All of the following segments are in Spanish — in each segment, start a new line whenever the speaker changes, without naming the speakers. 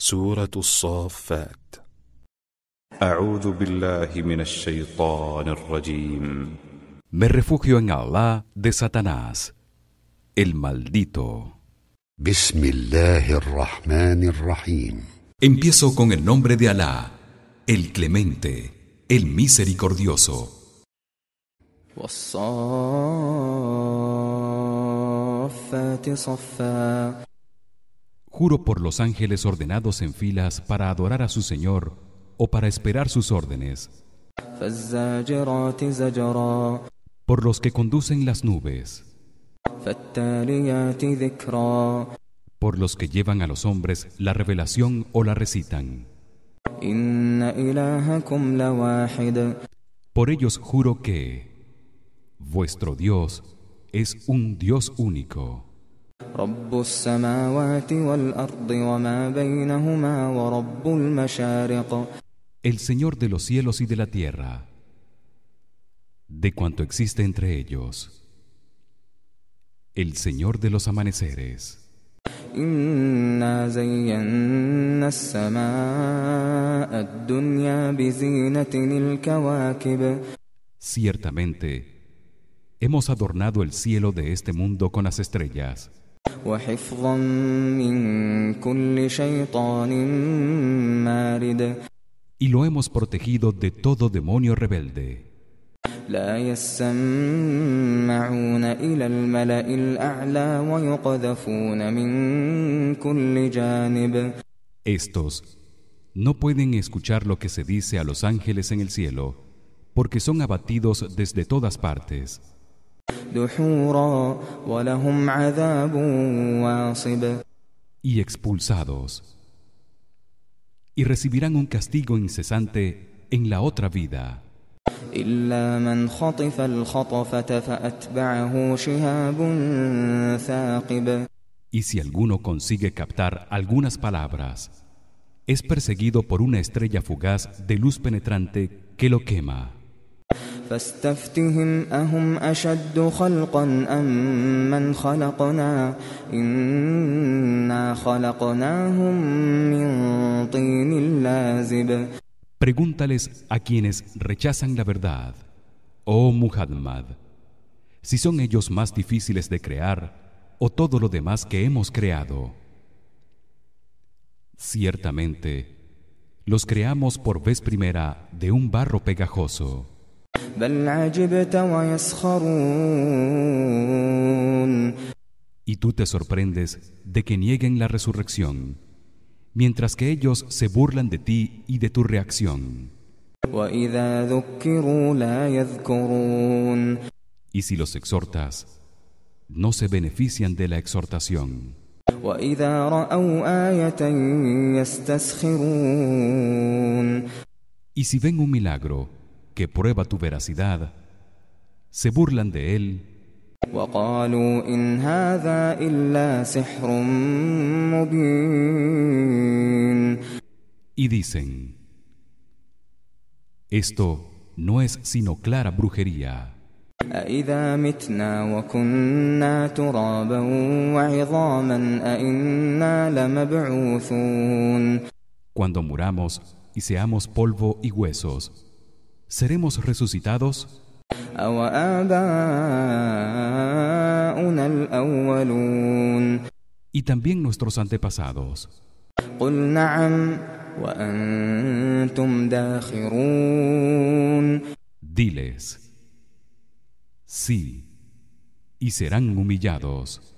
سورة الصافات أعوذ بالله من الشيطان Rajim. Me refugio en Allah de Satanás, el maldito. بسم Empiezo con el nombre de Allah, el clemente, el misericordioso.
والصافات صفا
Juro por los ángeles ordenados en filas para adorar a su Señor o para esperar sus órdenes. Por los que conducen las nubes. Por los que llevan a los hombres la revelación o la recitan. Por ellos juro que vuestro Dios es un Dios único. El Señor de los cielos y de la tierra, de cuanto existe entre ellos. El Señor de los amaneceres. Ciertamente, hemos adornado el cielo de este mundo con las estrellas. Y lo hemos protegido de todo demonio rebelde. Estos no pueden escuchar lo que se dice a los ángeles en el cielo, porque son abatidos desde todas partes y expulsados y recibirán un castigo incesante en la otra vida Y si alguno consigue captar algunas palabras, es perseguido por una estrella fugaz de luz penetrante que lo quema. Pregúntales a quienes rechazan la verdad, oh Muhammad, si son ellos más difíciles de crear o todo lo demás que hemos creado. Ciertamente, los creamos por vez primera de un barro pegajoso. Y tú te sorprendes de que nieguen la resurrección, mientras que ellos se burlan de ti y de tu reacción. Y si los exhortas, no se benefician de la exhortación. Y si ven un milagro, que prueba tu veracidad se burlan de él Y dicen Esto no es sino clara brujería Cuando muramos y seamos polvo y huesos seremos resucitados y también nuestros antepasados diles sí y serán humillados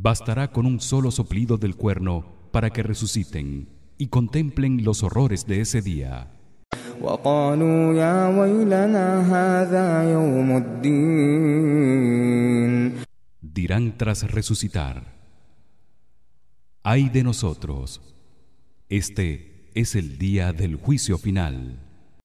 bastará con un solo soplido del cuerno para que resuciten y contemplen los horrores de ese día. dirán tras resucitar ay de nosotros este es el día del juicio final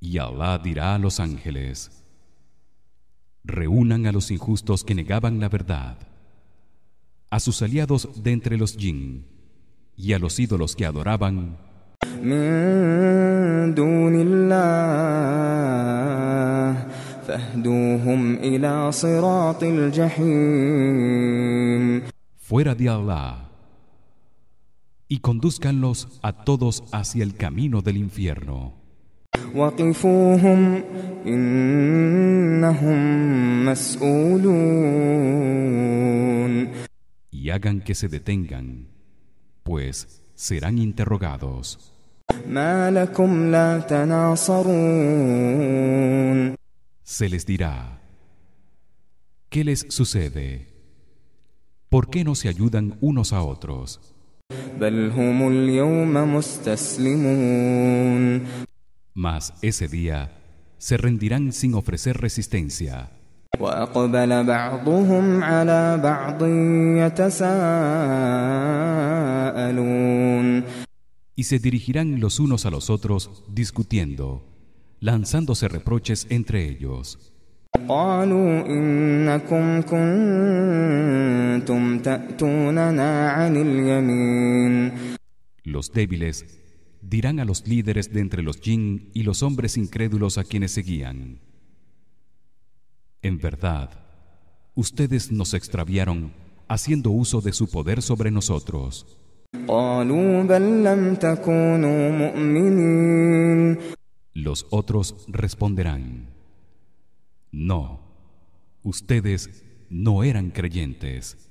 Y Allah dirá a los ángeles: Reúnan a los injustos que negaban la verdad, a sus aliados de entre los jin y a los ídolos que adoraban
fuera de Allah
y conduzcanlos a todos hacia el camino del infierno. Y hagan que se detengan, pues serán interrogados. Se les dirá ¿Qué les sucede? ¿Por qué no se ayudan unos a otros? mas ese día se rendirán sin ofrecer resistencia y se dirigirán los unos a los otros discutiendo lanzándose reproches entre ellos los débiles dirán a los líderes de entre los jin y los hombres incrédulos a quienes seguían En verdad, ustedes nos extraviaron haciendo uso de su poder sobre nosotros. Los otros responderán: No, ustedes no eran creyentes.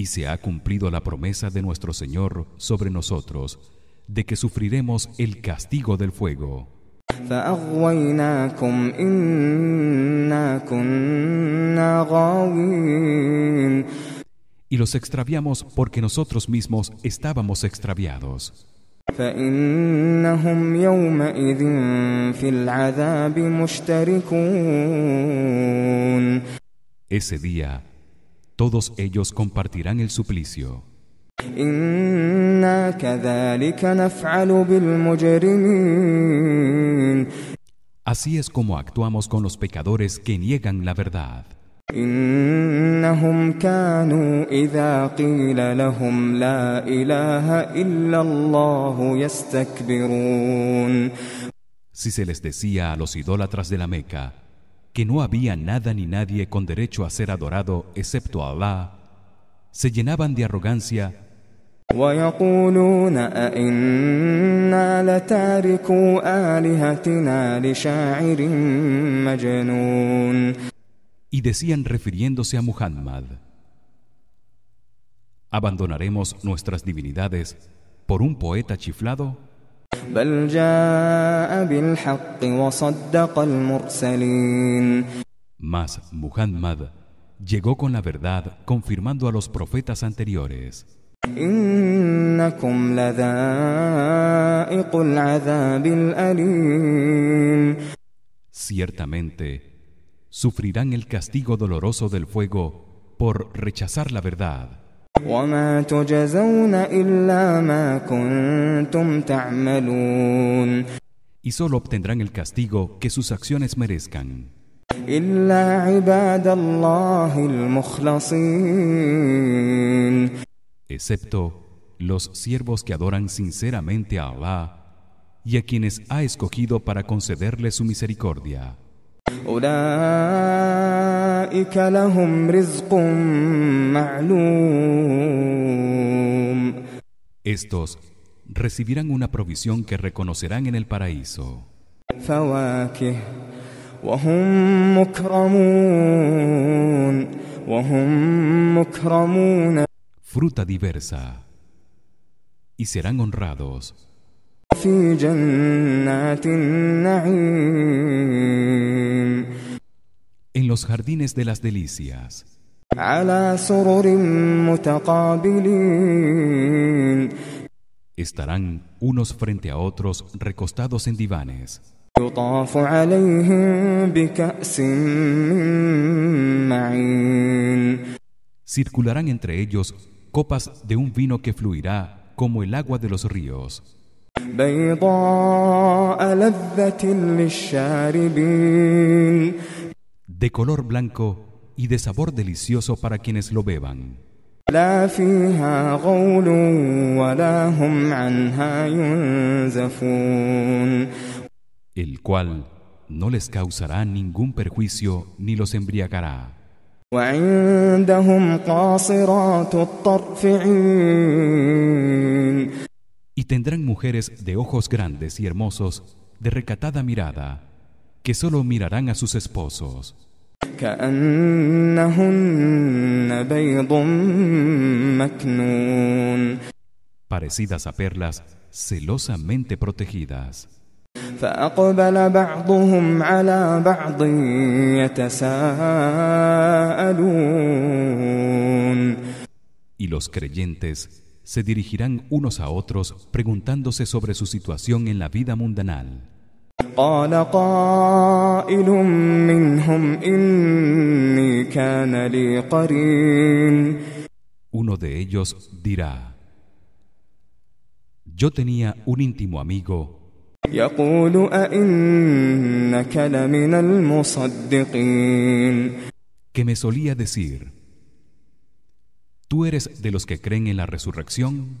y se ha cumplido la promesa de nuestro Señor sobre nosotros de que sufriremos el castigo del fuego. Y los extraviamos porque nosotros mismos estábamos extraviados. Ese día todos ellos compartirán el suplicio. Así es como actuamos con los pecadores que niegan la verdad. Si se les decía a los idólatras de la Meca que no había nada ni nadie con derecho a ser adorado excepto a Allah, se llenaban de arrogancia Y decían refiriéndose a Muhammad ¿Abandonaremos nuestras divinidades por un poeta chiflado? Mas Muhammad llegó con la verdad confirmando a los profetas anteriores. Ciertamente sufrirán el castigo doloroso del fuego por rechazar la verdad. Y solo obtendrán el castigo que sus acciones merezcan. Excepto los siervos que adoran sinceramente a Allah y a quienes ha escogido para concederle su misericordia. Estos recibirán una provisión que reconocerán en el paraíso. Fruta diversa y serán honrados en los jardines de las delicias. Estarán unos frente a otros recostados en divanes. Circularán entre ellos copas de un vino que fluirá como el agua de los ríos de color blanco y de sabor delicioso para quienes lo beban. El cual no les causará ningún perjuicio ni los embriagará. Y tendrán mujeres de ojos grandes y hermosos, de recatada mirada que solo mirarán a sus esposos. Parecidas a perlas celosamente protegidas. Y los creyentes se dirigirán unos a otros preguntándose sobre su situación en la vida mundanal. Uno de ellos dirá Yo tenía un íntimo amigo que me solía decir Tú eres de los que creen en la resurrección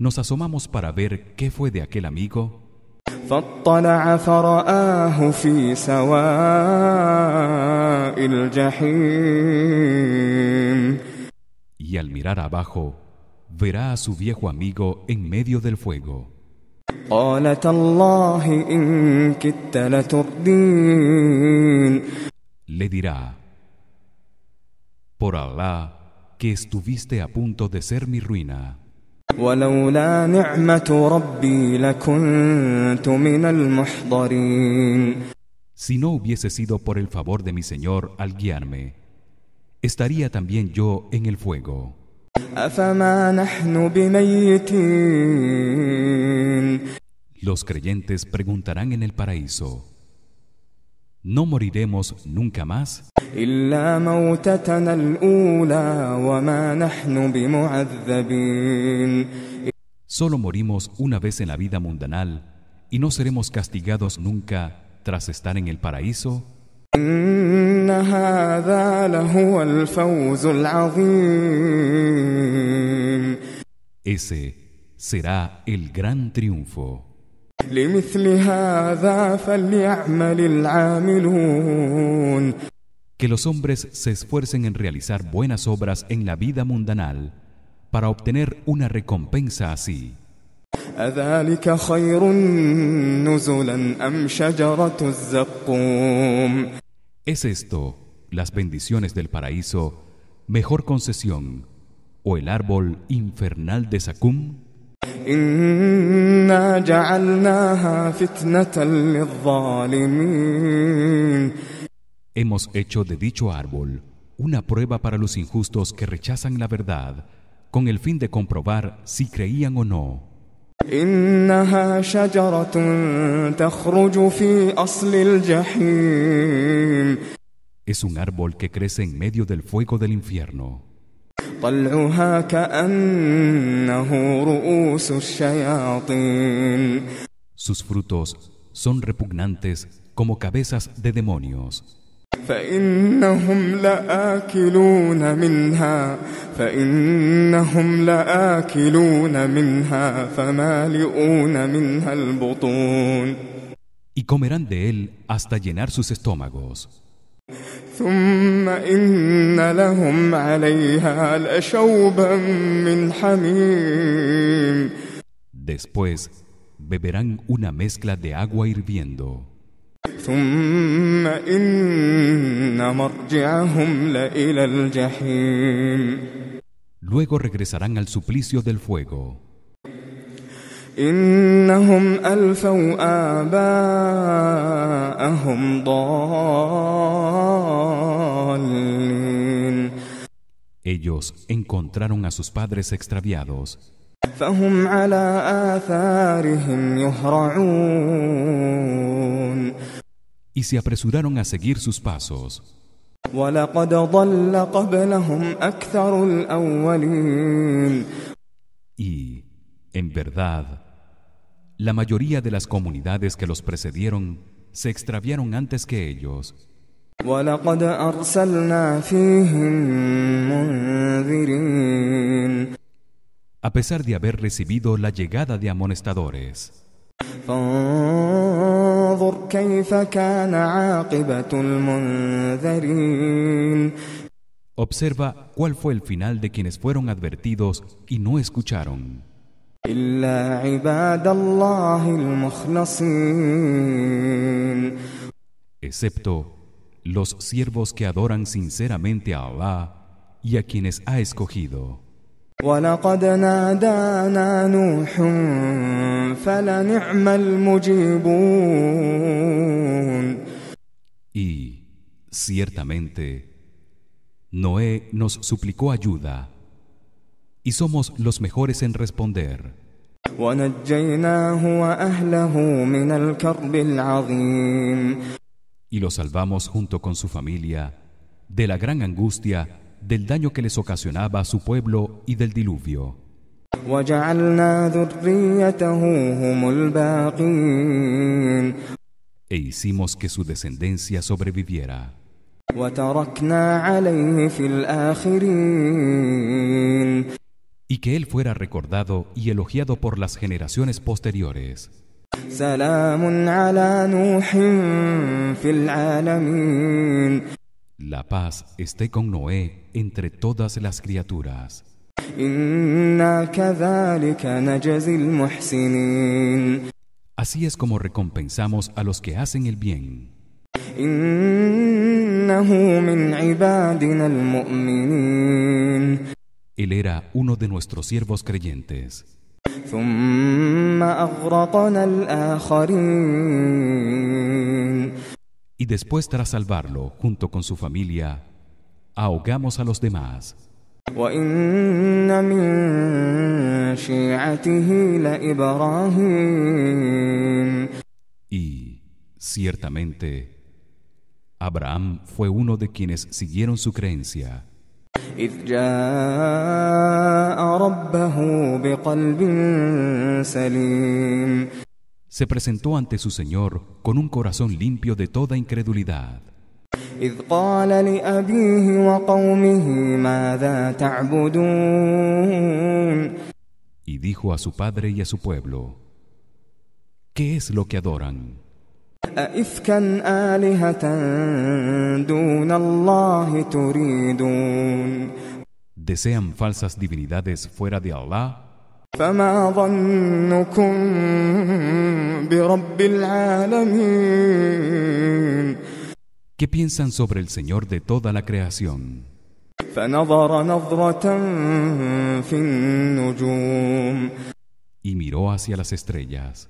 nos asomamos para ver qué fue de aquel amigo. Y al mirar abajo, verá a su viejo amigo en medio del fuego. Le dirá, por Allah, que estuviste a punto de ser mi ruina. Si no hubiese sido por el favor de mi Señor al guiarme, estaría también yo en el fuego. Los creyentes preguntarán en el paraíso no moriremos nunca más Solo morimos una vez en la vida mundanal y no seremos castigados nunca tras estar en el paraíso. Ese será el gran triunfo. Que los hombres se esfuercen en realizar buenas obras en la vida mundanal para obtener una recompensa así. ¿Es esto, las bendiciones del paraíso, mejor concesión o el árbol infernal de Zakum? Hemos hecho de dicho árbol una prueba para los injustos que rechazan la verdad con el fin de comprobar si creían o no. Es un árbol que crece en medio del fuego del infierno. Sus frutos son repugnantes como cabezas de demonios. Y comerán de él hasta llenar sus estómagos. Después beberán una mezcla de agua hirviendo. Luego regresarán al suplicio del fuego.
Ellos
encontraron a sus padres extraviados. Y se apresuraron a seguir sus pasos. Y, en verdad, la mayoría de las comunidades que los precedieron se extraviaron antes que ellos. A pesar de haber recibido la llegada de amonestadores. Observa cuál fue el final de quienes fueron advertidos y no escucharon excepto los siervos que adoran sinceramente a Allah y a quienes ha escogido y ciertamente Noé nos suplicó ayuda y somos los mejores en responder. Y lo salvamos junto con su familia de la gran angustia del daño que les ocasionaba a su pueblo y del diluvio. E hicimos que su descendencia sobreviviera y que él fuera recordado y elogiado por las generaciones posteriores. La paz esté con Noé entre todas las criaturas. Así es como recompensamos a los que hacen el bien él era uno de nuestros siervos creyentes. Y después tras salvarlo junto con su familia, ahogamos a los demás. Y ciertamente Abraham fue uno de quienes siguieron su creencia. Se presentó ante su Señor con un corazón limpio de toda incredulidad. Y dijo a su padre y a su pueblo, ¿qué es lo que adoran? Desean falsas divinidades fuera de Allah ¿Qué piensan sobre el Señor de toda la creación? Y miró hacia las estrellas.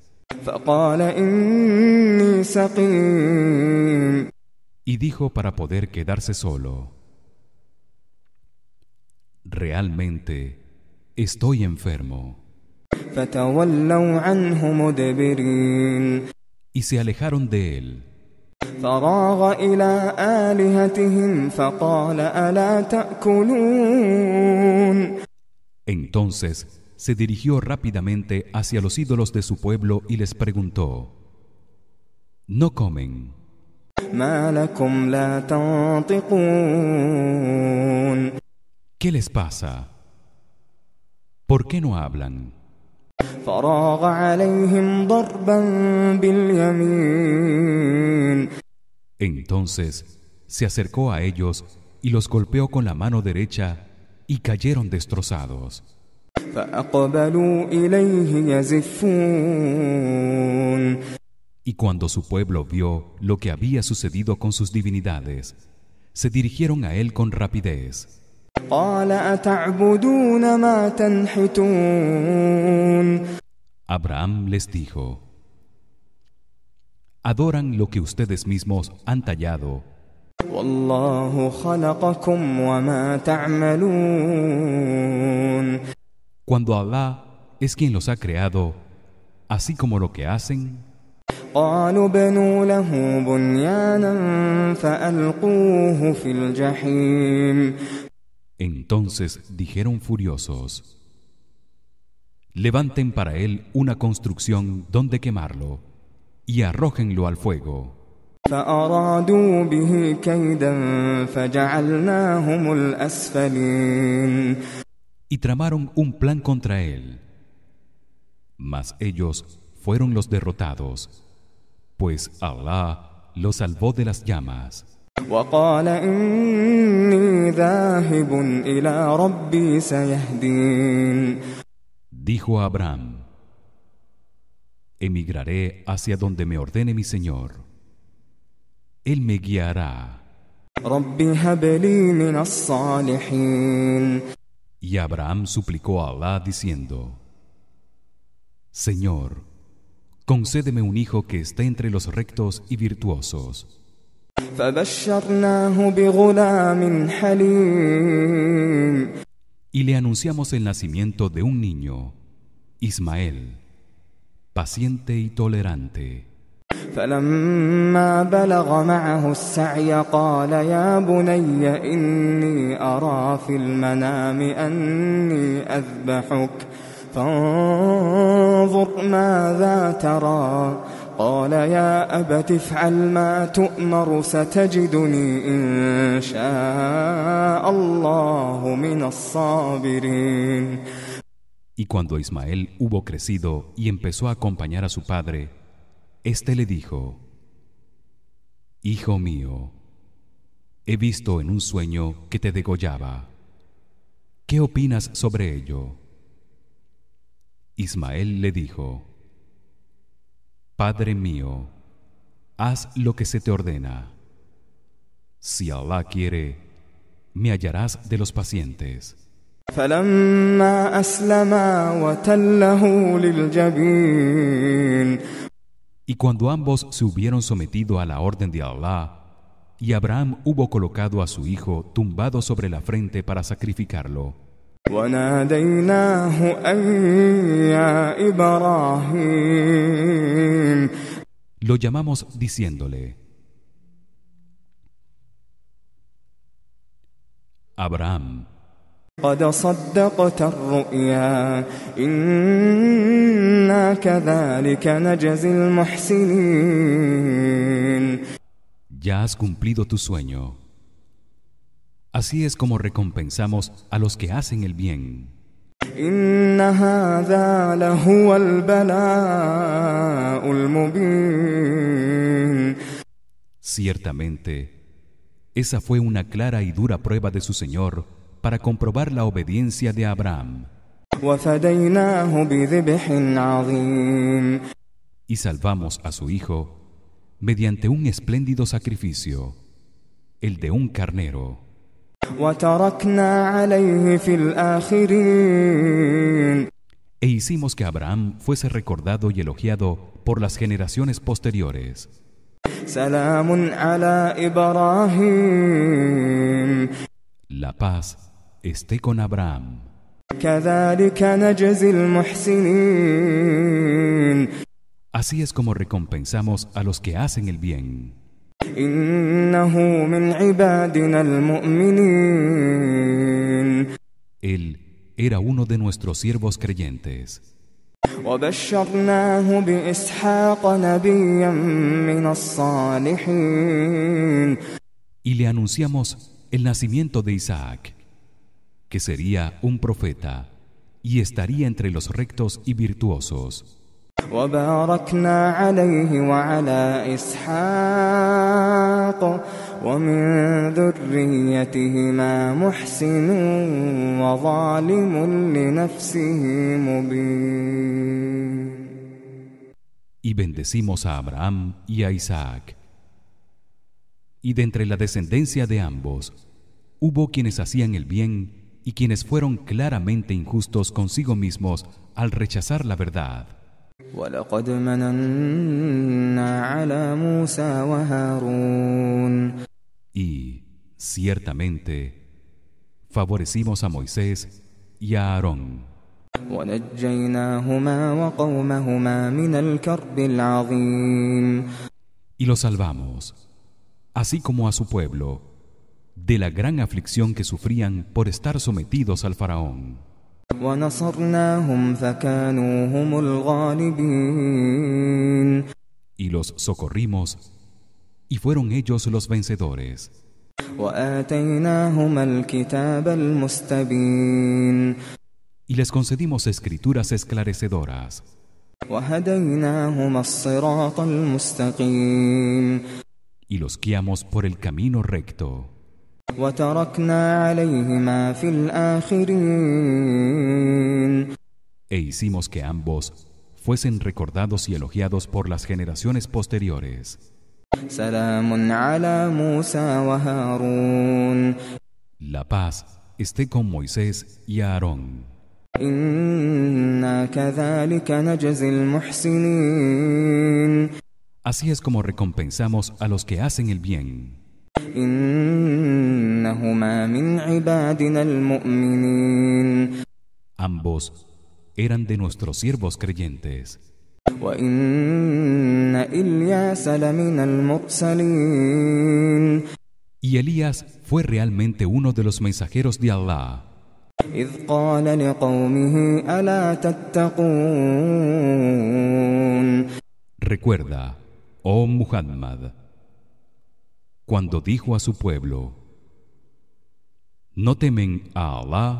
Y dijo para poder quedarse solo, Realmente estoy enfermo.
Y se alejaron de él.
Entonces se dirigió rápidamente hacia los ídolos de su pueblo y les preguntó: No comen. ¿Qué les pasa? ¿Por qué no hablan? Entonces se acercó a ellos y los golpeó con la mano derecha y cayeron destrozados. Y cuando su pueblo vio lo que había sucedido con sus divinidades, se dirigieron a él con rapidez. Abraham les dijo, Adoran lo que ustedes mismos han tallado cuando Allah es quien los ha creado, así como lo que hacen. Entonces dijeron furiosos Levanten para él una construcción donde quemarlo y arrójenlo al fuego y tramaron un plan contra él mas ellos fueron los derrotados pues Allah los salvó de las llamas dijo Abraham emigraré hacia donde me ordene mi señor él me guiará y Abraham suplicó a Alá diciendo: Señor, concédeme un hijo que esté entre los rectos y virtuosos. Y le anunciamos el nacimiento de un niño, Ismael, paciente y tolerante.
فلما بلغ معه السعي قال يا بني إني أرى في المنام أني أذبحك فانظر ماذا ترى قال يا أبت افعل ما تؤمر ستجدني إن شاء الله من
الصابرين Y cuando Ismael hubo crecido y empezó a acompañar a su padre, Este le dijo: Hijo mío, he visto en un sueño que te degollaba. ¿Qué opinas sobre ello? Ismael le dijo: Padre mío, haz lo que se te ordena. Si Allah quiere, me hallarás de los pacientes. Y cuando ambos se hubieron sometido a la orden de Allah, y Abraham hubo colocado a su hijo tumbado sobre la frente para sacrificarlo. Lo llamamos diciéndole, Abraham, ya has cumplido tu sueño. Así es como recompensamos a los que hacen el bien. Ciertamente, esa fue una clara y dura prueba de su Señor para comprobar la obediencia de Abraham. Y salvamos a su hijo mediante un espléndido sacrificio, el de un carnero. E hicimos que Abraham fuese recordado y elogiado por las generaciones posteriores. La paz esté con Abraham. Así es como recompensamos a los que hacen el bien.
Él
era uno de nuestros siervos creyentes. Y le anunciamos el nacimiento de Isaac que sería un profeta y estaría entre los rectos y virtuosos. Y bendecimos a Abraham y a Isaac. Y de entre la descendencia de ambos, hubo quienes hacían el bien y quienes fueron claramente injustos consigo mismos al rechazar la verdad. Y ciertamente favorecimos a Moisés y a Aarón. Y los salvamos, así como a su pueblo de la gran aflicción que sufrían por estar sometidos al faraón. Y los socorrimos y fueron ellos los vencedores. Y les concedimos escrituras esclarecedoras. Y los guiamos por el camino recto. E hicimos que ambos fuesen recordados y elogiados por las generaciones posteriores. La paz esté con Moisés y Aarón. Así es como recompensamos a los que hacen el bien. Ambos eran de nuestros siervos creyentes. Y Elías fue realmente uno de los mensajeros de Allah. Recuerda, oh Muhammad, cuando dijo a su pueblo No temen a Allah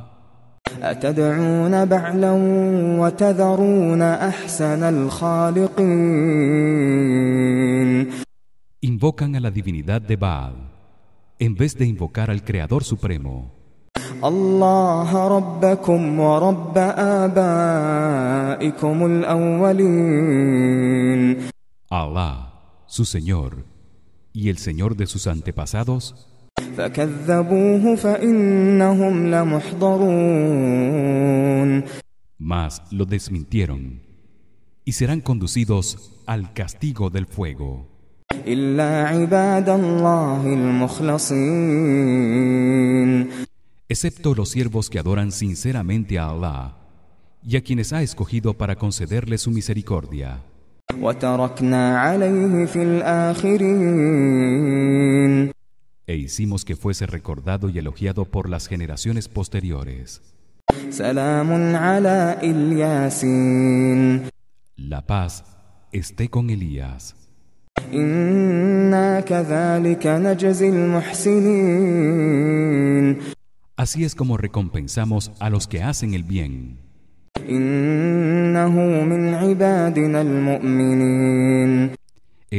Invocan a la divinidad de Baal en vez de invocar al creador supremo Allah su señor y el Señor de sus antepasados mas lo desmintieron y serán conducidos al castigo del fuego excepto los siervos que adoran sinceramente a Allah y a quienes ha escogido para concederle su misericordia e hicimos que fuese recordado y elogiado por las generaciones posteriores. La paz esté con Elías. Así es como recompensamos a los que hacen el bien. Él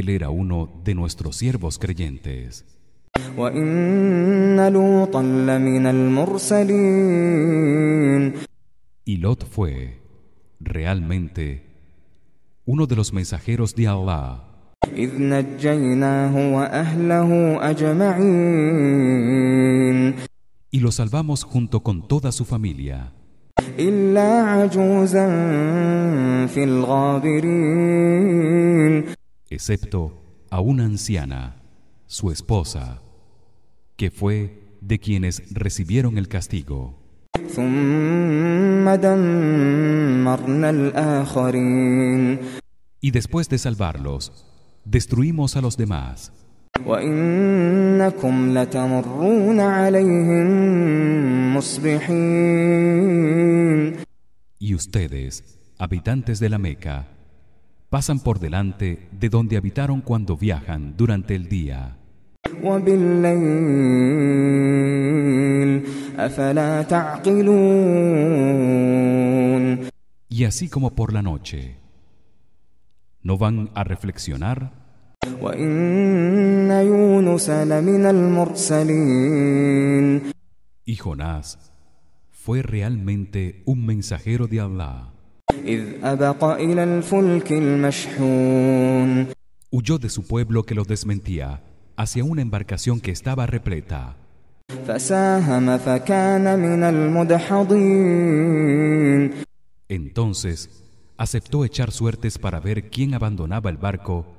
era uno de nuestros siervos creyentes. Y Lot fue realmente uno de los mensajeros de Allah. Y lo salvamos junto con toda su familia excepto a una anciana, su esposa, que fue de quienes recibieron el castigo. Y después de salvarlos, destruimos a los demás. Y ustedes, habitantes de la Meca, pasan por delante de donde habitaron cuando viajan durante el día. Y así como por la noche, ¿no van a reflexionar? Y Jonás fue realmente un mensajero de Allah. Huyó de su pueblo que lo desmentía hacia una embarcación que estaba repleta. Entonces aceptó echar suertes para ver quién abandonaba el barco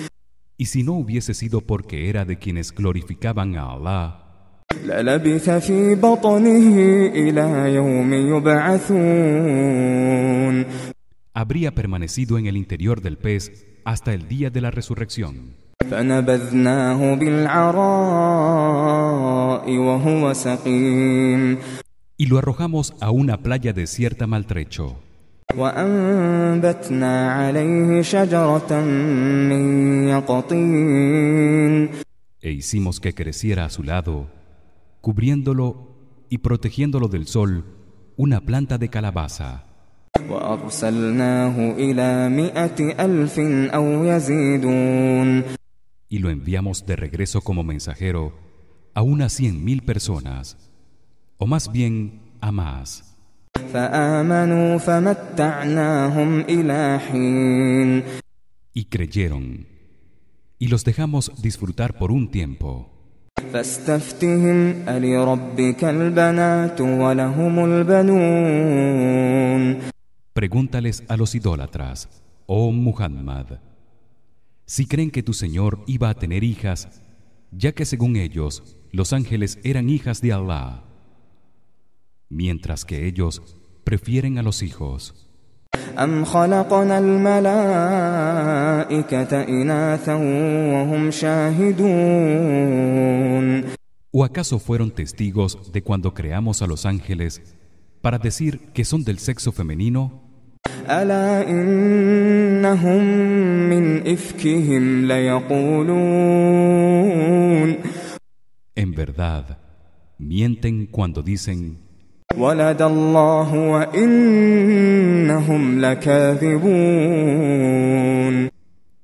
y si no hubiese sido porque era de quienes glorificaban a Allah habría permanecido en el interior del pez hasta el día de la resurrección y lo arrojamos a una playa desierta maltrecho e hicimos que creciera a su lado, cubriéndolo y protegiéndolo del sol, una planta de calabaza. Y lo enviamos de regreso como mensajero a unas cien mil personas, o más bien a más. Y creyeron, y los dejamos disfrutar por un tiempo. Pregúntales a los idólatras, oh Muhammad, si creen que tu Señor iba a tener hijas, ya que según ellos, los ángeles eran hijas de Allah mientras que ellos prefieren a los hijos. ¿O acaso fueron testigos de cuando creamos a los ángeles para decir que son del sexo femenino? En verdad, mienten cuando dicen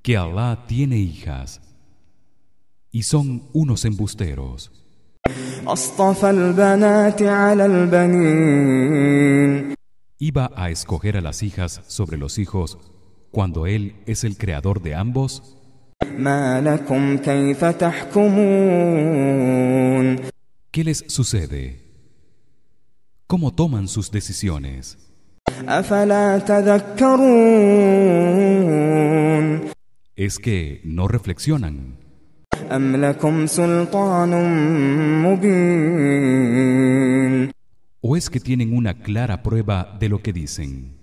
que Allah tiene hijas y son unos embusteros. Iba a escoger a las hijas sobre los hijos cuando él es el creador de ambos. ¿Qué les sucede? cómo toman sus decisiones. ¿Es que no reflexionan? ¿O es que tienen una clara prueba de lo que dicen?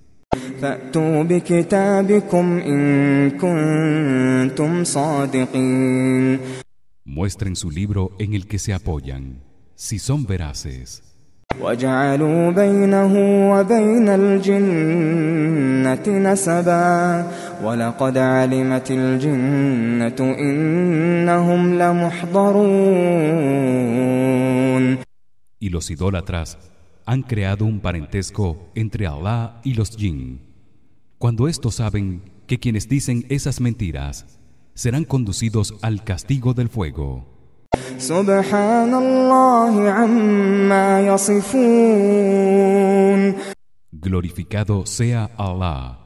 Muestren su libro en el que se apoyan, si son veraces. Y los idólatras han creado un parentesco entre Allah y los jinn. Cuando estos saben que quienes dicen esas mentiras serán conducidos al castigo del fuego. Glorificado sea Allah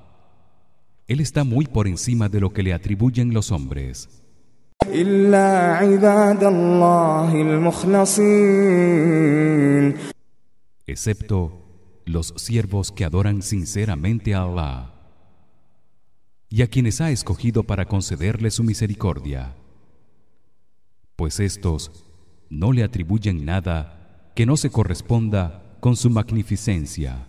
Él está muy por encima de lo que le atribuyen los hombres excepto los siervos que adoran sinceramente a Allah y a quienes ha escogido para concederle su misericordia pues estos no le atribuyen nada que no se corresponda con su magnificencia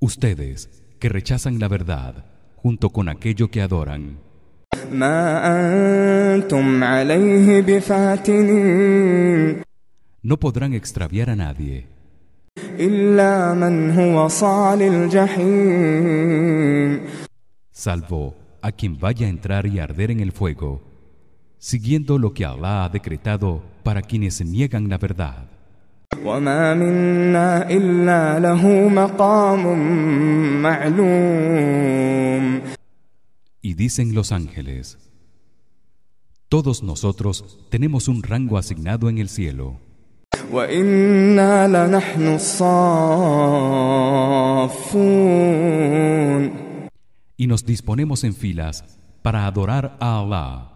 Ustedes que rechazan la verdad junto con aquello que adoran no podrán extraviar a nadie salvo a quien vaya a entrar y arder en el fuego siguiendo lo que Allah ha decretado para quienes niegan la verdad y dicen los ángeles todos nosotros tenemos un rango asignado en el cielo y nos disponemos en filas para adorar a Allah.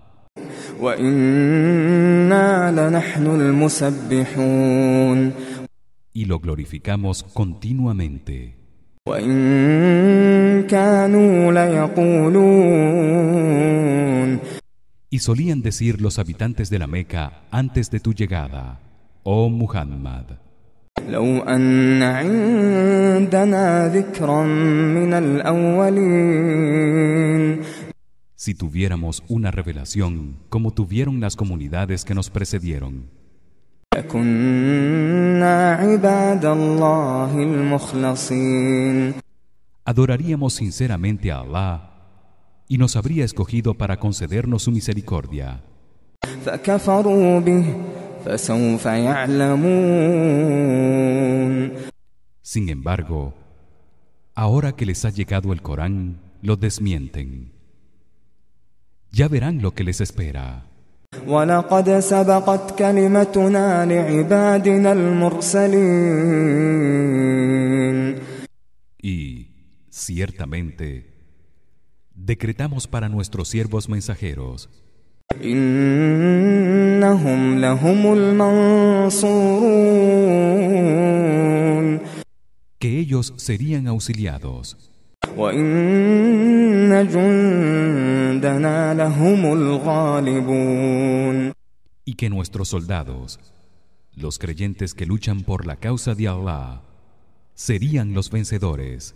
Y lo glorificamos continuamente. Y solían decir los habitantes de la Meca antes de tu llegada, oh Muhammad, si tuviéramos una revelación como tuvieron las comunidades que nos precedieron. Adoraríamos sinceramente a Allah y nos habría escogido para concedernos su misericordia. Sin embargo, ahora que les ha llegado el Corán, lo desmienten. Ya verán lo que les espera. Y ciertamente decretamos para nuestros siervos mensajeros que ellos serían
auxiliados
y que nuestros soldados los creyentes que luchan por la causa de Allah serían los vencedores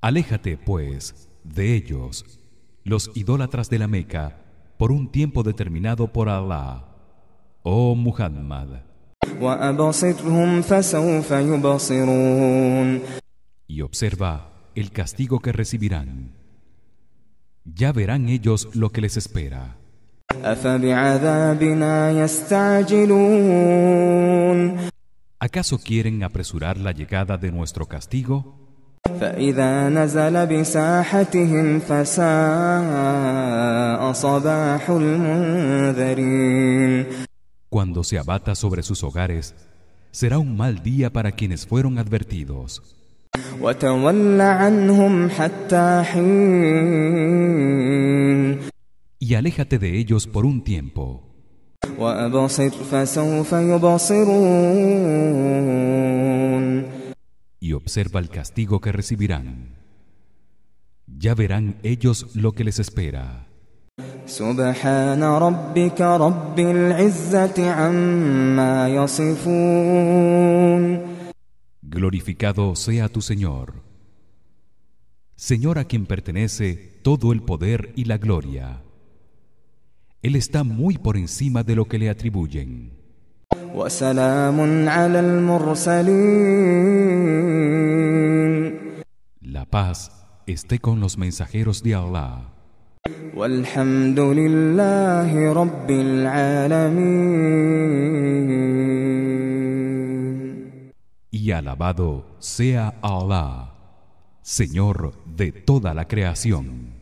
Aléjate, pues, de ellos los idólatras de la Meca por un tiempo determinado por Allah oh Muhammad y observa el castigo que recibirán ya verán ellos lo que les espera ¿Acaso quieren apresurar la llegada de nuestro castigo? Cuando se abata sobre sus hogares, será un mal día para quienes fueron advertidos. Y aléjate de ellos por un tiempo y observa el castigo que recibirán. Ya verán ellos lo que les espera. Glorificado sea tu Señor. Señor a quien pertenece todo el poder y la gloria. Él está muy por encima de lo que le atribuyen.
La
paz esté con los mensajeros de Allah. Y alabado sea Allah, Señor de toda la creación.